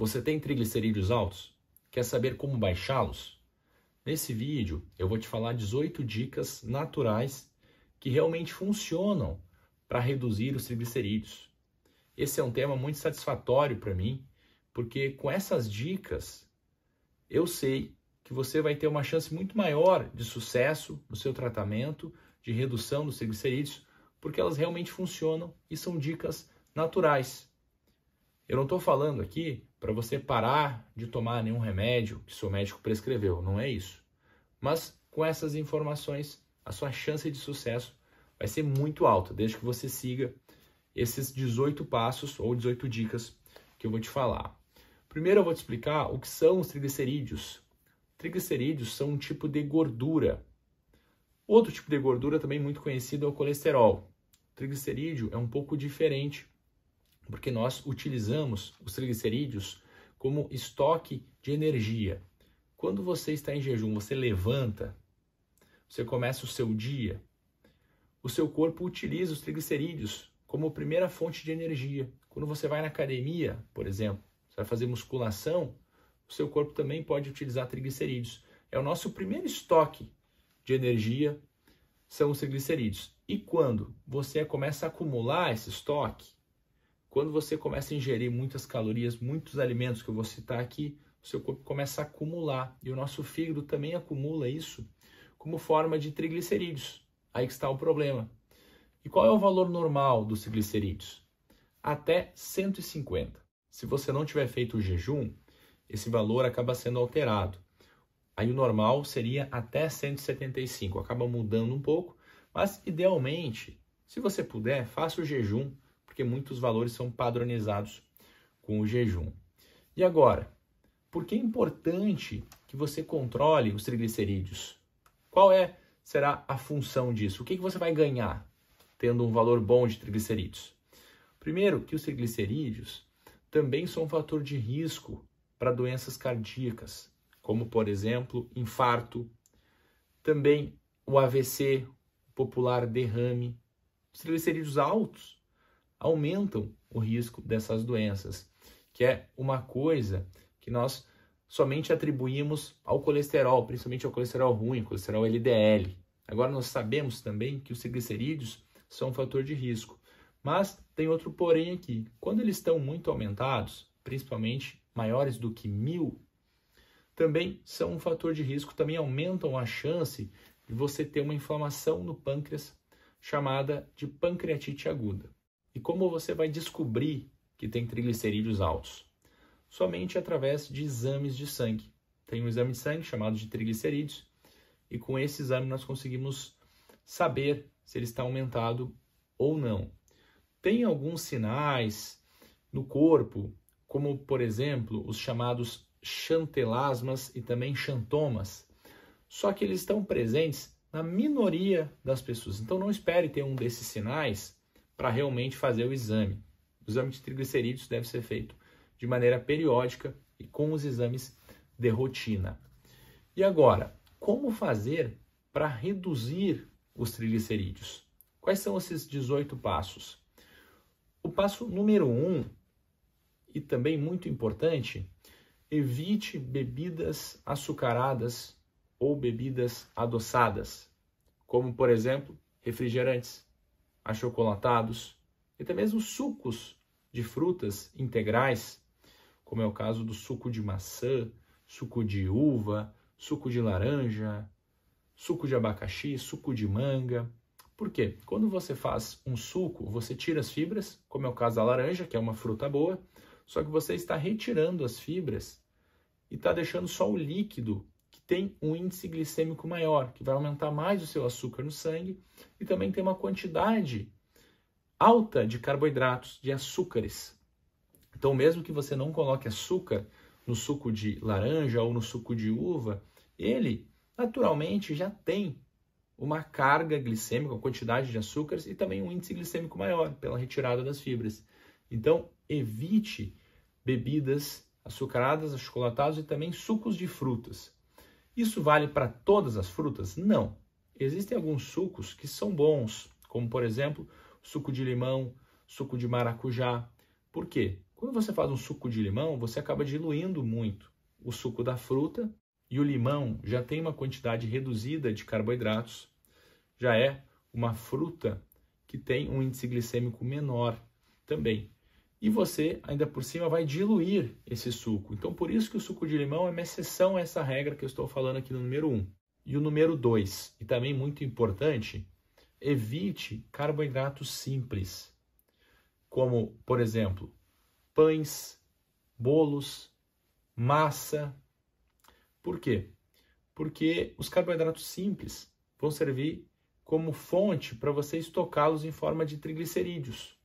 Você tem triglicerídeos altos? Quer saber como baixá-los? Nesse vídeo eu vou te falar 18 dicas naturais que realmente funcionam para reduzir os triglicerídeos. Esse é um tema muito satisfatório para mim, porque com essas dicas eu sei que você vai ter uma chance muito maior de sucesso no seu tratamento, de redução dos triglicerídeos, porque elas realmente funcionam e são dicas naturais. Eu não estou falando aqui para você parar de tomar nenhum remédio que seu médico prescreveu, não é isso. Mas com essas informações, a sua chance de sucesso vai ser muito alta, desde que você siga esses 18 passos ou 18 dicas que eu vou te falar. Primeiro eu vou te explicar o que são os triglicerídeos. Triglicerídeos são um tipo de gordura. Outro tipo de gordura também muito conhecido é o colesterol. O triglicerídeo é um pouco diferente porque nós utilizamos os triglicerídeos como estoque de energia. Quando você está em jejum, você levanta, você começa o seu dia, o seu corpo utiliza os triglicerídeos como primeira fonte de energia. Quando você vai na academia, por exemplo, você vai fazer musculação, o seu corpo também pode utilizar triglicerídeos. É o nosso primeiro estoque de energia são os triglicerídeos. E quando você começa a acumular esse estoque, quando você começa a ingerir muitas calorias, muitos alimentos que eu vou citar aqui, o seu corpo começa a acumular e o nosso fígado também acumula isso como forma de triglicerídeos. Aí que está o problema. E qual é o valor normal dos triglicerídeos? Até 150. Se você não tiver feito o jejum, esse valor acaba sendo alterado. Aí o normal seria até 175, acaba mudando um pouco, mas idealmente, se você puder, faça o jejum porque muitos valores são padronizados com o jejum. E agora, por que é importante que você controle os triglicerídeos? Qual é será a função disso? O que, que você vai ganhar tendo um valor bom de triglicerídeos? Primeiro, que os triglicerídeos também são um fator de risco para doenças cardíacas, como por exemplo infarto, também o AVC, popular derrame. Os triglicerídeos altos aumentam o risco dessas doenças, que é uma coisa que nós somente atribuímos ao colesterol, principalmente ao colesterol ruim, colesterol LDL. Agora nós sabemos também que os triglicerídeos são um fator de risco, mas tem outro porém aqui. Quando eles estão muito aumentados, principalmente maiores do que mil, também são um fator de risco, também aumentam a chance de você ter uma inflamação no pâncreas chamada de pancreatite aguda. E como você vai descobrir que tem triglicerídeos altos? Somente através de exames de sangue. Tem um exame de sangue chamado de triglicerídeos, e com esse exame nós conseguimos saber se ele está aumentado ou não. Tem alguns sinais no corpo, como por exemplo os chamados chantelasmas e também xantomas, só que eles estão presentes na minoria das pessoas. Então não espere ter um desses sinais para realmente fazer o exame. O exame de triglicerídeos deve ser feito de maneira periódica e com os exames de rotina. E agora, como fazer para reduzir os triglicerídeos? Quais são esses 18 passos? O passo número 1, um, e também muito importante, evite bebidas açucaradas ou bebidas adoçadas, como por exemplo refrigerantes, achocolatados e até mesmo sucos de frutas integrais, como é o caso do suco de maçã, suco de uva, suco de laranja, suco de abacaxi, suco de manga. Por quê? Quando você faz um suco, você tira as fibras, como é o caso da laranja, que é uma fruta boa, só que você está retirando as fibras e está deixando só o líquido tem um índice glicêmico maior, que vai aumentar mais o seu açúcar no sangue, e também tem uma quantidade alta de carboidratos, de açúcares. Então, mesmo que você não coloque açúcar no suco de laranja ou no suco de uva, ele naturalmente já tem uma carga glicêmica, uma quantidade de açúcares e também um índice glicêmico maior pela retirada das fibras. Então, evite bebidas açucaradas, achocolatadas e também sucos de frutas. Isso vale para todas as frutas? Não. Existem alguns sucos que são bons, como por exemplo, suco de limão, suco de maracujá. Por quê? Quando você faz um suco de limão, você acaba diluindo muito o suco da fruta e o limão já tem uma quantidade reduzida de carboidratos, já é uma fruta que tem um índice glicêmico menor também e você ainda por cima vai diluir esse suco. Então, por isso que o suco de limão é uma exceção a essa regra que eu estou falando aqui no número 1. Um. E o número 2, e também muito importante, evite carboidratos simples, como, por exemplo, pães, bolos, massa. Por quê? Porque os carboidratos simples vão servir como fonte para você estocá-los em forma de triglicerídeos.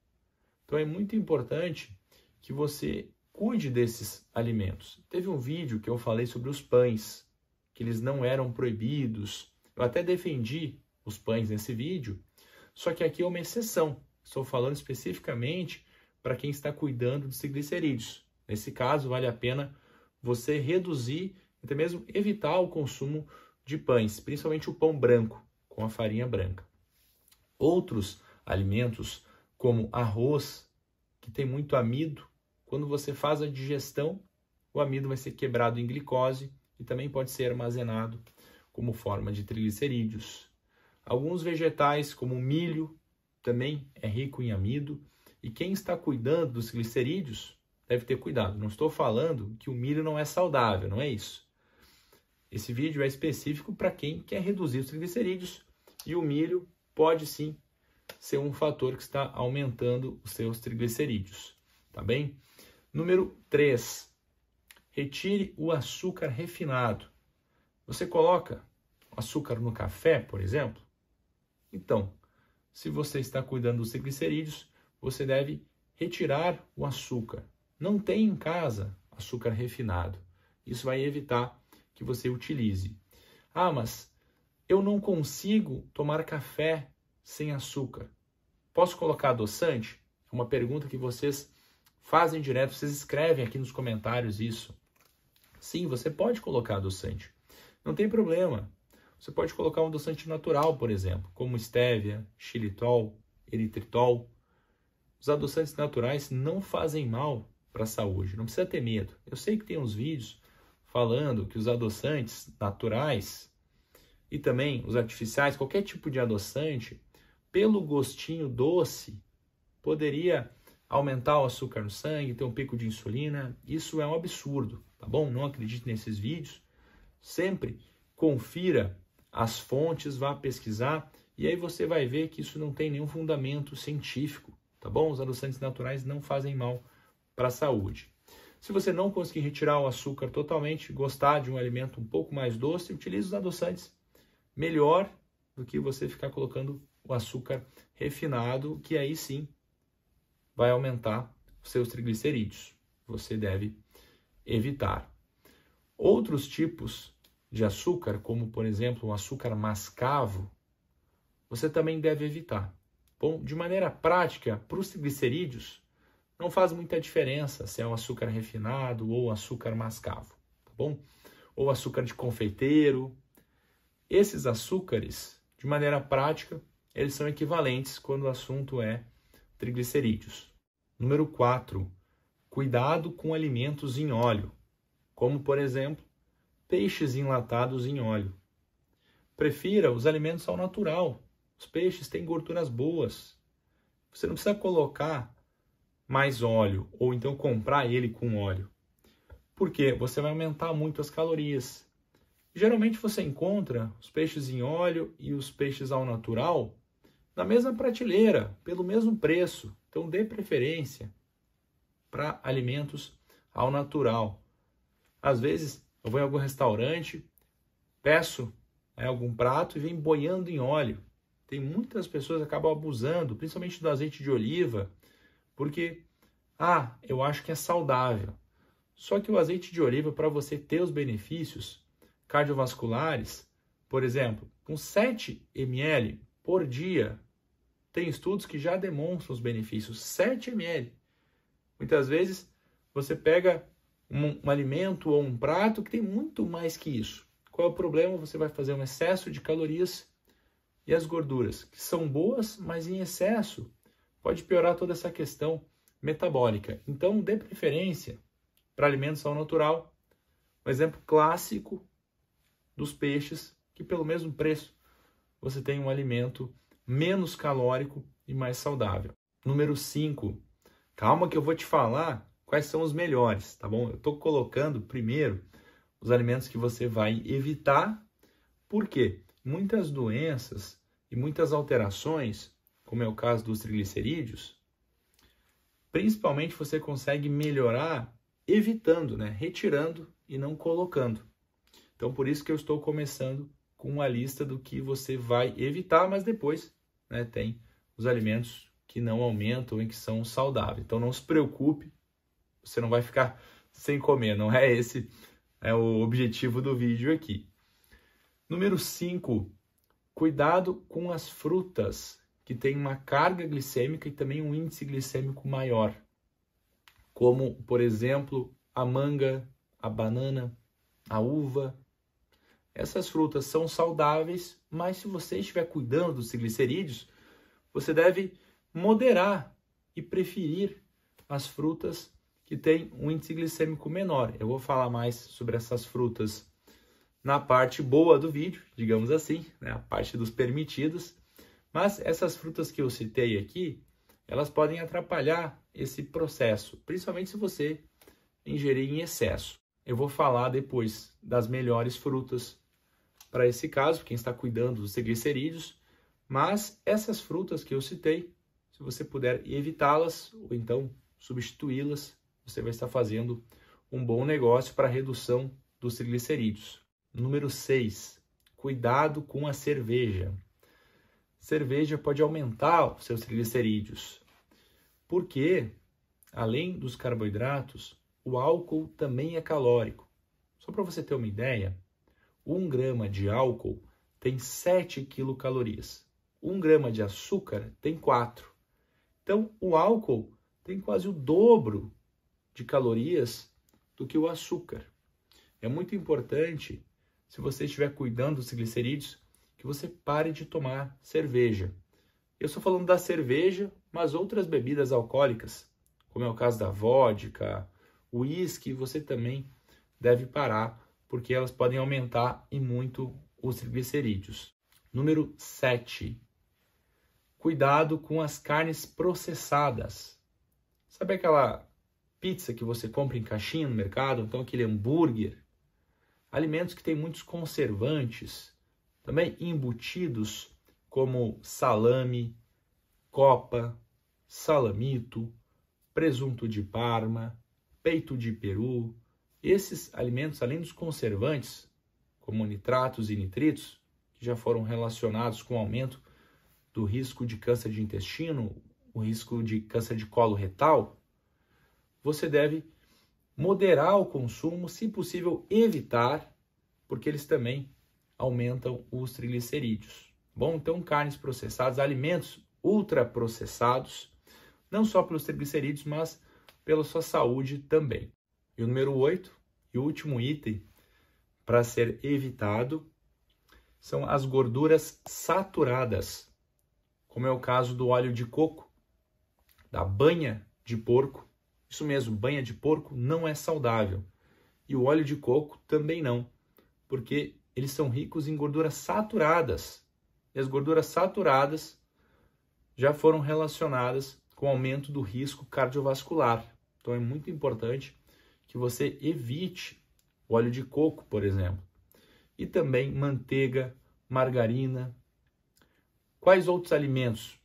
Então é muito importante que você cuide desses alimentos. Teve um vídeo que eu falei sobre os pães, que eles não eram proibidos. Eu até defendi os pães nesse vídeo, só que aqui é uma exceção. Estou falando especificamente para quem está cuidando dos triglicerídeos. Nesse caso, vale a pena você reduzir, até mesmo evitar o consumo de pães, principalmente o pão branco, com a farinha branca. Outros alimentos como arroz, que tem muito amido, quando você faz a digestão, o amido vai ser quebrado em glicose e também pode ser armazenado como forma de triglicerídeos. Alguns vegetais, como o milho, também é rico em amido. E quem está cuidando dos glicerídeos deve ter cuidado. Não estou falando que o milho não é saudável, não é isso. Esse vídeo é específico para quem quer reduzir os triglicerídeos e o milho pode sim ser um fator que está aumentando os seus triglicerídeos, tá bem? Número 3. Retire o açúcar refinado. Você coloca açúcar no café, por exemplo? Então, se você está cuidando dos triglicerídeos, você deve retirar o açúcar. Não tem em casa açúcar refinado. Isso vai evitar que você utilize. Ah, mas eu não consigo tomar café sem açúcar. Posso colocar adoçante? É Uma pergunta que vocês fazem direto, vocês escrevem aqui nos comentários isso. Sim, você pode colocar adoçante. Não tem problema. Você pode colocar um adoçante natural, por exemplo, como estévia, xilitol, eritritol. Os adoçantes naturais não fazem mal para a saúde, não precisa ter medo. Eu sei que tem uns vídeos falando que os adoçantes naturais e também os artificiais, qualquer tipo de adoçante, pelo gostinho doce, poderia aumentar o açúcar no sangue, ter um pico de insulina. Isso é um absurdo, tá bom? Não acredite nesses vídeos. Sempre confira as fontes, vá pesquisar e aí você vai ver que isso não tem nenhum fundamento científico, tá bom? Os adoçantes naturais não fazem mal para a saúde. Se você não conseguir retirar o açúcar totalmente, gostar de um alimento um pouco mais doce, utilize os adoçantes. Melhor do que você ficar colocando o açúcar refinado, que aí sim vai aumentar os seus triglicerídeos. Você deve evitar. Outros tipos de açúcar, como por exemplo o açúcar mascavo, você também deve evitar. Bom, de maneira prática, para os triglicerídeos, não faz muita diferença se é um açúcar refinado ou açúcar mascavo, tá bom? Ou açúcar de confeiteiro. Esses açúcares, de maneira prática, eles são equivalentes quando o assunto é triglicerídeos. Número 4. Cuidado com alimentos em óleo, como, por exemplo, peixes enlatados em óleo. Prefira os alimentos ao natural. Os peixes têm gorduras boas. Você não precisa colocar mais óleo ou então comprar ele com óleo. Porque você vai aumentar muito as calorias. Geralmente você encontra os peixes em óleo e os peixes ao natural na mesma prateleira, pelo mesmo preço. Então dê preferência para alimentos ao natural. Às vezes eu vou em algum restaurante, peço é, algum prato e vem boiando em óleo. Tem muitas pessoas que acabam abusando, principalmente do azeite de oliva, porque ah, eu acho que é saudável. Só que o azeite de oliva, para você ter os benefícios cardiovasculares, por exemplo, com 7 ml por dia tem estudos que já demonstram os benefícios. 7 ml. Muitas vezes você pega um, um alimento ou um prato que tem muito mais que isso. Qual é o problema? Você vai fazer um excesso de calorias e as gorduras, que são boas, mas em excesso pode piorar toda essa questão metabólica. Então, dê preferência para alimentos ao natural. Um exemplo clássico dos peixes, que pelo mesmo preço você tem um alimento menos calórico e mais saudável. Número 5. Calma que eu vou te falar quais são os melhores, tá bom? Eu estou colocando primeiro os alimentos que você vai evitar, porque muitas doenças e muitas alterações, como é o caso dos triglicerídeos, principalmente você consegue melhorar evitando, né? retirando e não colocando. Então, por isso que eu estou começando com uma lista do que você vai evitar, mas depois né, tem os alimentos que não aumentam e que são saudáveis. Então não se preocupe, você não vai ficar sem comer, não é esse é o objetivo do vídeo aqui. Número 5, cuidado com as frutas que têm uma carga glicêmica e também um índice glicêmico maior, como, por exemplo, a manga, a banana, a uva, essas frutas são saudáveis, mas se você estiver cuidando dos triglicerídeos, você deve moderar e preferir as frutas que têm um índice glicêmico menor. Eu vou falar mais sobre essas frutas na parte boa do vídeo, digamos assim, né? a parte dos permitidos. Mas essas frutas que eu citei aqui, elas podem atrapalhar esse processo, principalmente se você ingerir em excesso. Eu vou falar depois das melhores frutas para esse caso, quem está cuidando dos triglicerídeos, mas essas frutas que eu citei, se você puder evitá-las ou então substituí-las, você vai estar fazendo um bom negócio para a redução dos triglicerídeos. Número 6. Cuidado com a cerveja. Cerveja pode aumentar os seus triglicerídeos, porque, além dos carboidratos, o álcool também é calórico. Só para você ter uma ideia, 1 grama de álcool tem 7 quilocalorias. 1 grama de açúcar tem 4. Então, o álcool tem quase o dobro de calorias do que o açúcar. É muito importante, se você estiver cuidando dos glicerídeos, que você pare de tomar cerveja. Eu estou falando da cerveja, mas outras bebidas alcoólicas, como é o caso da vodka, uísque, você também deve parar porque elas podem aumentar e muito os triglicerídeos. Número 7. Cuidado com as carnes processadas. Sabe aquela pizza que você compra em caixinha no mercado, então aquele hambúrguer? Alimentos que têm muitos conservantes, também embutidos como salame, copa, salamito, presunto de parma, peito de peru, esses alimentos, além dos conservantes, como nitratos e nitritos, que já foram relacionados com o aumento do risco de câncer de intestino, o risco de câncer de colo retal, você deve moderar o consumo, se possível evitar, porque eles também aumentam os triglicerídeos. Bom, então carnes processadas, alimentos ultraprocessados, não só pelos triglicerídeos, mas pela sua saúde também. E o número 8, e o último item para ser evitado são as gorduras saturadas, como é o caso do óleo de coco, da banha de porco. Isso mesmo, banha de porco não é saudável. E o óleo de coco também não, porque eles são ricos em gorduras saturadas. E as gorduras saturadas já foram relacionadas com aumento do risco cardiovascular. Então é muito importante que você evite óleo de coco, por exemplo, e também manteiga, margarina. Quais outros alimentos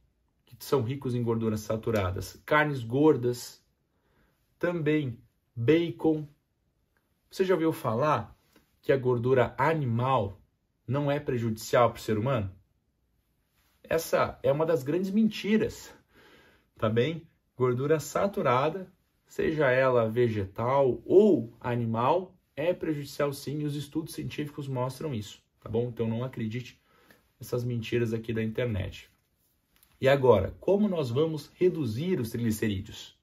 que são ricos em gorduras saturadas? Carnes gordas, também bacon. Você já ouviu falar que a gordura animal não é prejudicial para o ser humano? Essa é uma das grandes mentiras, tá bem? Gordura saturada seja ela vegetal ou animal, é prejudicial sim, e os estudos científicos mostram isso, tá bom? Então não acredite nessas mentiras aqui da internet. E agora, como nós vamos reduzir os triglicerídeos?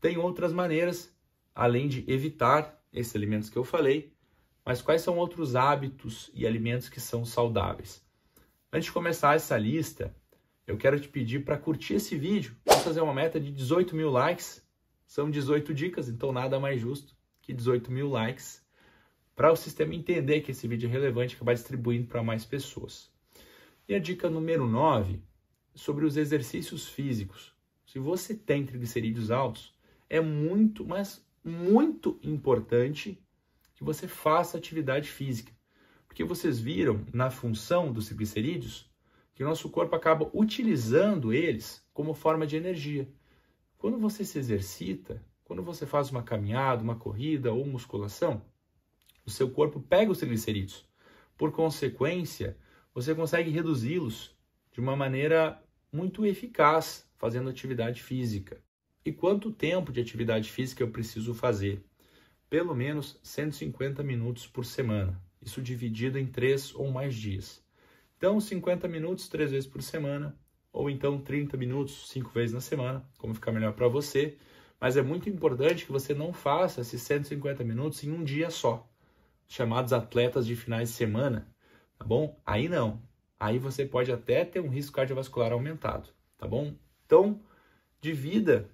Tem outras maneiras, além de evitar esses alimentos que eu falei, mas quais são outros hábitos e alimentos que são saudáveis? Antes de começar essa lista, eu quero te pedir para curtir esse vídeo. Vamos fazer uma meta de 18 mil likes são 18 dicas, então nada mais justo que 18 mil likes para o sistema entender que esse vídeo é relevante e acabar distribuindo para mais pessoas. E a dica número 9, sobre os exercícios físicos. Se você tem triglicerídeos altos, é muito, mas muito importante que você faça atividade física. Porque vocês viram na função dos triglicerídeos que o nosso corpo acaba utilizando eles como forma de energia. Quando você se exercita, quando você faz uma caminhada, uma corrida ou musculação, o seu corpo pega os triglicerídeos. Por consequência, você consegue reduzi-los de uma maneira muito eficaz fazendo atividade física. E quanto tempo de atividade física eu preciso fazer? Pelo menos 150 minutos por semana. Isso dividido em três ou mais dias. Então, 50 minutos três vezes por semana, ou então 30 minutos, 5 vezes na semana, como ficar melhor para você. Mas é muito importante que você não faça esses 150 minutos em um dia só, chamados atletas de finais de semana, tá bom? Aí não. Aí você pode até ter um risco cardiovascular aumentado, tá bom? Então, divida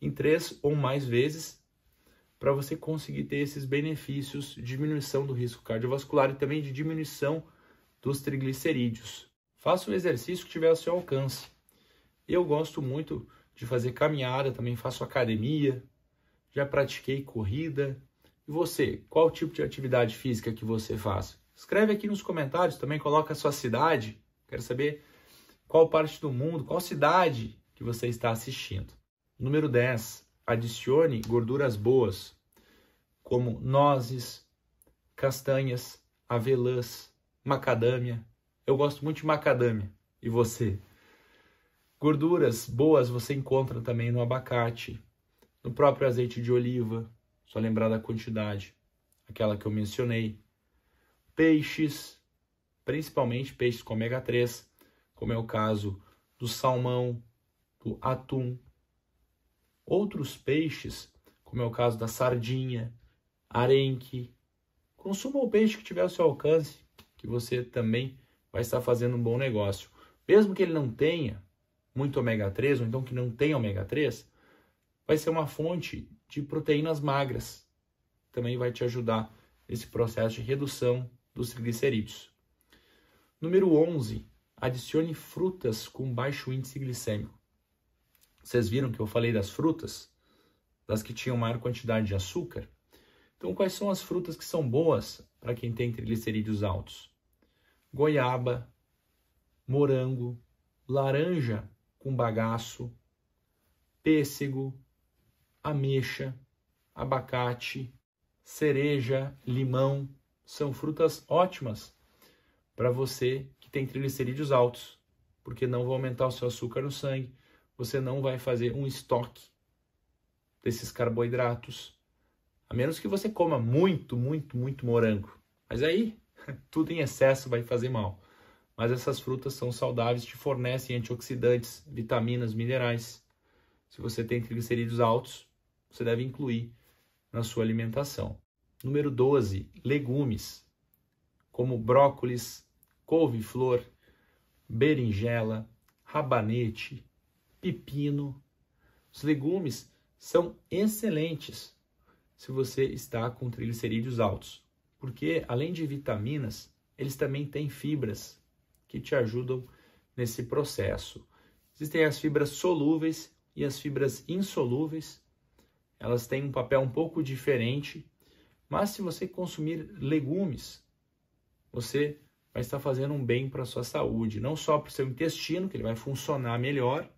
em três ou mais vezes para você conseguir ter esses benefícios de diminuição do risco cardiovascular e também de diminuição dos triglicerídeos, Faça o exercício que tiver ao seu alcance. Eu gosto muito de fazer caminhada, também faço academia, já pratiquei corrida. E você, qual tipo de atividade física que você faz? Escreve aqui nos comentários, também coloca a sua cidade. Quero saber qual parte do mundo, qual cidade que você está assistindo. Número 10. Adicione gorduras boas, como nozes, castanhas, avelãs, macadâmia, eu gosto muito de macadâmia. E você? Gorduras boas você encontra também no abacate, no próprio azeite de oliva, só lembrar da quantidade, aquela que eu mencionei. Peixes, principalmente peixes com ômega 3, como é o caso do salmão, do atum. Outros peixes, como é o caso da sardinha, arenque. Consuma o peixe que tiver ao seu alcance, que você também vai estar fazendo um bom negócio. Mesmo que ele não tenha muito ômega 3, ou então que não tenha ômega 3, vai ser uma fonte de proteínas magras. Também vai te ajudar nesse processo de redução dos triglicerídeos. Número 11, adicione frutas com baixo índice glicêmico. Vocês viram que eu falei das frutas, das que tinham maior quantidade de açúcar? Então, quais são as frutas que são boas para quem tem triglicerídeos altos? goiaba, morango, laranja com bagaço, pêssego, ameixa, abacate, cereja, limão, são frutas ótimas para você que tem triglicerídeos altos, porque não vai aumentar o seu açúcar no sangue, você não vai fazer um estoque desses carboidratos, a menos que você coma muito, muito, muito morango. Mas aí Tudo em excesso vai fazer mal. Mas essas frutas são saudáveis, te fornecem antioxidantes, vitaminas, minerais. Se você tem triglicerídeos altos, você deve incluir na sua alimentação. Número 12, legumes, como brócolis, couve-flor, berinjela, rabanete, pepino. Os legumes são excelentes se você está com triglicerídeos altos porque além de vitaminas, eles também têm fibras que te ajudam nesse processo. Existem as fibras solúveis e as fibras insolúveis. Elas têm um papel um pouco diferente, mas se você consumir legumes, você vai estar fazendo um bem para a sua saúde, não só para o seu intestino, que ele vai funcionar melhor,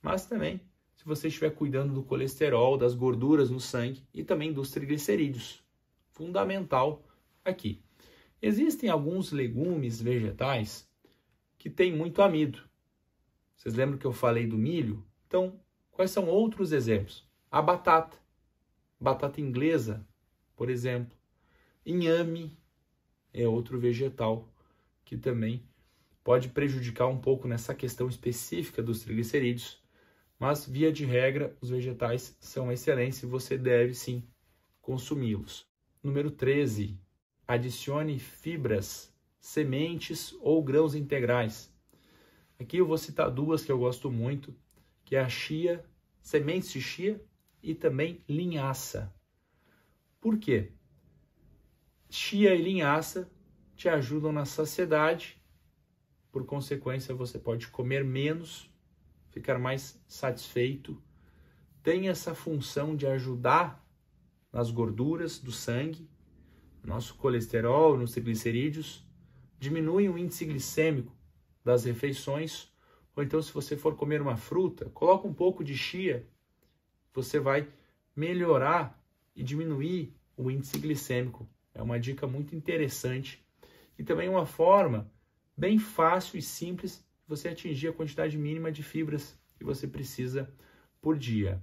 mas também se você estiver cuidando do colesterol, das gorduras no sangue e também dos triglicerídeos. Fundamental aqui. Existem alguns legumes vegetais que têm muito amido. Vocês lembram que eu falei do milho? Então, quais são outros exemplos? A batata, batata inglesa, por exemplo. Inhame é outro vegetal que também pode prejudicar um pouco nessa questão específica dos triglicerídeos, mas via de regra, os vegetais são excelentes e você deve sim consumi-los. Número 13, adicione fibras, sementes ou grãos integrais. Aqui eu vou citar duas que eu gosto muito, que é a chia, sementes de chia e também linhaça. Por quê? Chia e linhaça te ajudam na saciedade, por consequência você pode comer menos, ficar mais satisfeito. Tem essa função de ajudar nas gorduras do sangue, nosso colesterol, nos triglicerídeos, diminuem o índice glicêmico das refeições. Ou então, se você for comer uma fruta, coloca um pouco de chia, você vai melhorar e diminuir o índice glicêmico. É uma dica muito interessante e também uma forma bem fácil e simples de você atingir a quantidade mínima de fibras que você precisa por dia.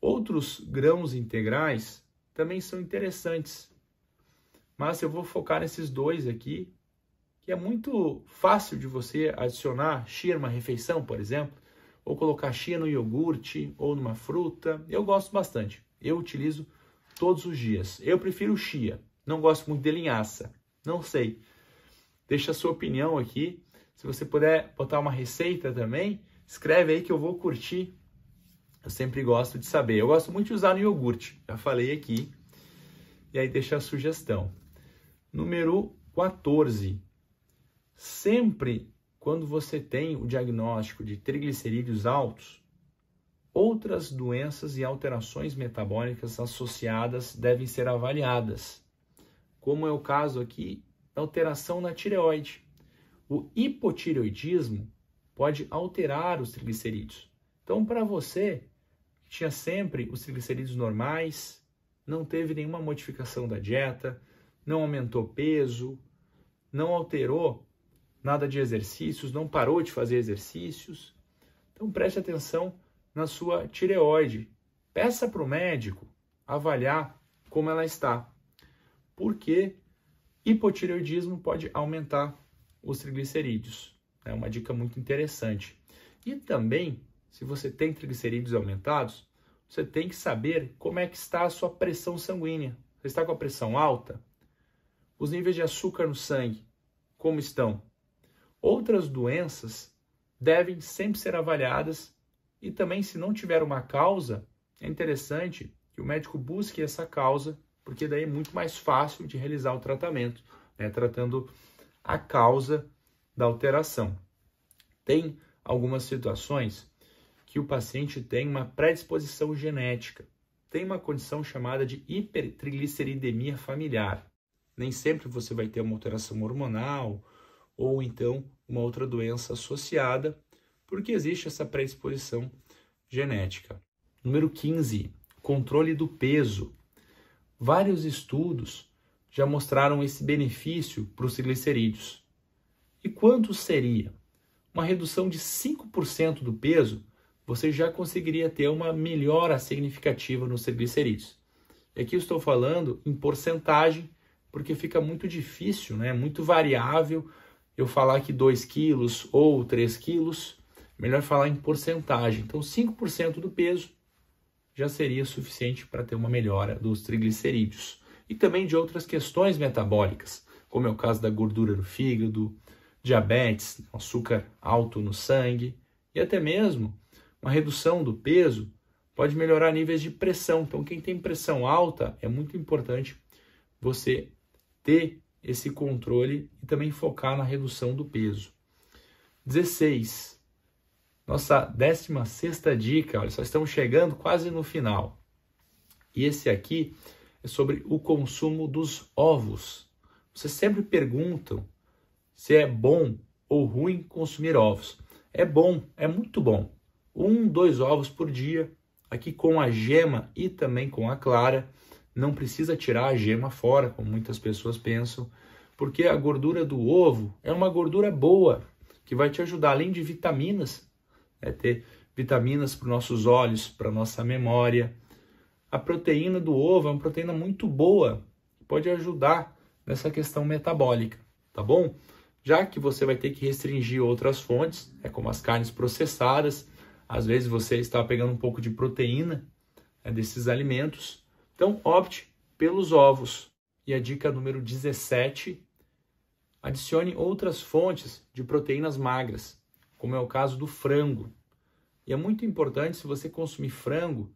Outros grãos integrais também são interessantes mas eu vou focar nesses dois aqui, que é muito fácil de você adicionar chia numa refeição, por exemplo, ou colocar chia no iogurte ou numa fruta. Eu gosto bastante. Eu utilizo todos os dias. Eu prefiro chia. Não gosto muito de linhaça. Não sei. Deixa a sua opinião aqui. Se você puder botar uma receita também, escreve aí que eu vou curtir. Eu sempre gosto de saber. Eu gosto muito de usar no iogurte. Já falei aqui. E aí deixa a sugestão. Número 14. Sempre quando você tem o diagnóstico de triglicerídeos altos, outras doenças e alterações metabólicas associadas devem ser avaliadas, como é o caso aqui da alteração na tireoide. O hipotireoidismo pode alterar os triglicerídeos. Então, para você que tinha sempre os triglicerídeos normais, não teve nenhuma modificação da dieta, não aumentou peso, não alterou nada de exercícios, não parou de fazer exercícios. Então preste atenção na sua tireoide. Peça para o médico avaliar como ela está, porque hipotireoidismo pode aumentar os triglicerídeos. É uma dica muito interessante. E também, se você tem triglicerídeos aumentados, você tem que saber como é que está a sua pressão sanguínea. Você está com a pressão alta? os níveis de açúcar no sangue, como estão. Outras doenças devem sempre ser avaliadas e também, se não tiver uma causa, é interessante que o médico busque essa causa, porque daí é muito mais fácil de realizar o tratamento, né? tratando a causa da alteração. Tem algumas situações que o paciente tem uma predisposição genética, tem uma condição chamada de hipertrigliceridemia familiar. Nem sempre você vai ter uma alteração hormonal ou então uma outra doença associada, porque existe essa predisposição genética. Número 15, controle do peso. Vários estudos já mostraram esse benefício para os triglicerídeos. E quanto seria? Uma redução de 5% do peso, você já conseguiria ter uma melhora significativa nos triglicerídeos. E aqui eu estou falando em porcentagem porque fica muito difícil, né? Muito variável eu falar que 2 quilos ou 3 quilos, melhor falar em porcentagem. Então, 5% do peso já seria suficiente para ter uma melhora dos triglicerídeos. E também de outras questões metabólicas, como é o caso da gordura no fígado, diabetes, açúcar alto no sangue e até mesmo uma redução do peso pode melhorar níveis de pressão. Então, quem tem pressão alta, é muito importante você ter esse controle e também focar na redução do peso. 16. Nossa 16 dica, olha, só estamos chegando quase no final. E esse aqui é sobre o consumo dos ovos. Vocês sempre perguntam se é bom ou ruim consumir ovos. É bom, é muito bom. Um, dois ovos por dia, aqui com a gema e também com a clara não precisa tirar a gema fora, como muitas pessoas pensam, porque a gordura do ovo é uma gordura boa, que vai te ajudar, além de vitaminas, é ter vitaminas para os nossos olhos, para nossa memória. A proteína do ovo é uma proteína muito boa, pode ajudar nessa questão metabólica, tá bom? Já que você vai ter que restringir outras fontes, é como as carnes processadas, às vezes você está pegando um pouco de proteína é, desses alimentos, então, opte pelos ovos. E a dica número 17, adicione outras fontes de proteínas magras, como é o caso do frango. E é muito importante, se você consumir frango,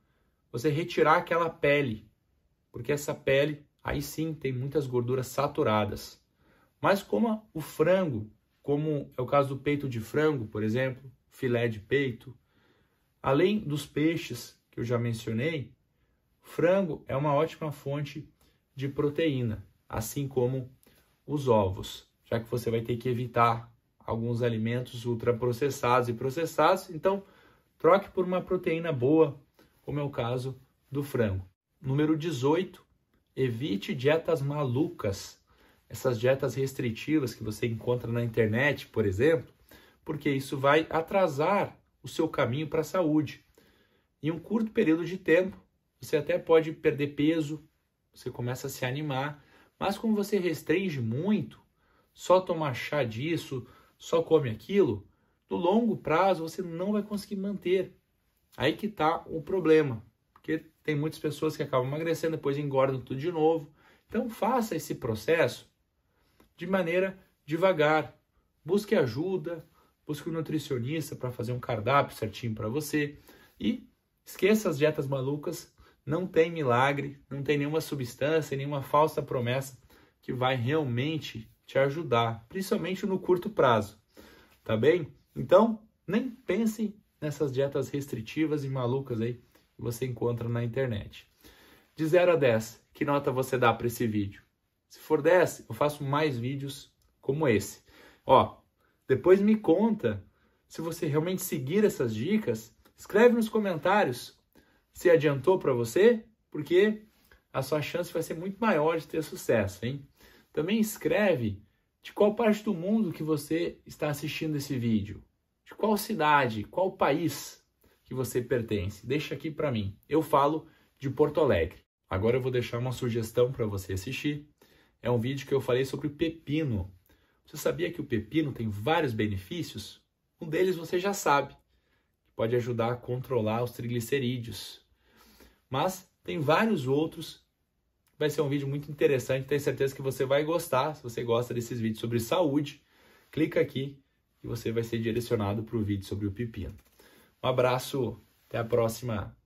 você retirar aquela pele, porque essa pele, aí sim, tem muitas gorduras saturadas. Mas coma o frango, como é o caso do peito de frango, por exemplo, filé de peito, além dos peixes que eu já mencionei, Frango é uma ótima fonte de proteína, assim como os ovos, já que você vai ter que evitar alguns alimentos ultraprocessados e processados, então troque por uma proteína boa, como é o caso do frango. Número 18, evite dietas malucas, essas dietas restritivas que você encontra na internet, por exemplo, porque isso vai atrasar o seu caminho para a saúde. Em um curto período de tempo, você até pode perder peso, você começa a se animar, mas como você restringe muito, só tomar chá disso, só come aquilo, no longo prazo você não vai conseguir manter. Aí que está o problema, porque tem muitas pessoas que acabam emagrecendo, depois engordam tudo de novo. Então faça esse processo de maneira devagar. Busque ajuda, busque um nutricionista para fazer um cardápio certinho para você e esqueça as dietas malucas não tem milagre, não tem nenhuma substância, nenhuma falsa promessa que vai realmente te ajudar, principalmente no curto prazo, tá bem? Então, nem pense nessas dietas restritivas e malucas aí que você encontra na internet. De 0 a 10, que nota você dá para esse vídeo? Se for 10, eu faço mais vídeos como esse. Ó, depois me conta se você realmente seguir essas dicas. Escreve nos comentários se adiantou para você, porque a sua chance vai ser muito maior de ter sucesso, hein? Também escreve de qual parte do mundo que você está assistindo esse vídeo, de qual cidade, qual país que você pertence. Deixa aqui para mim. Eu falo de Porto Alegre. Agora eu vou deixar uma sugestão para você assistir. É um vídeo que eu falei sobre o pepino. Você sabia que o pepino tem vários benefícios? Um deles você já sabe. Pode ajudar a controlar os triglicerídeos, mas tem vários outros. Vai ser um vídeo muito interessante, tenho certeza que você vai gostar. Se você gosta desses vídeos sobre saúde, clica aqui e você vai ser direcionado para o vídeo sobre o pepino. Um abraço, até a próxima.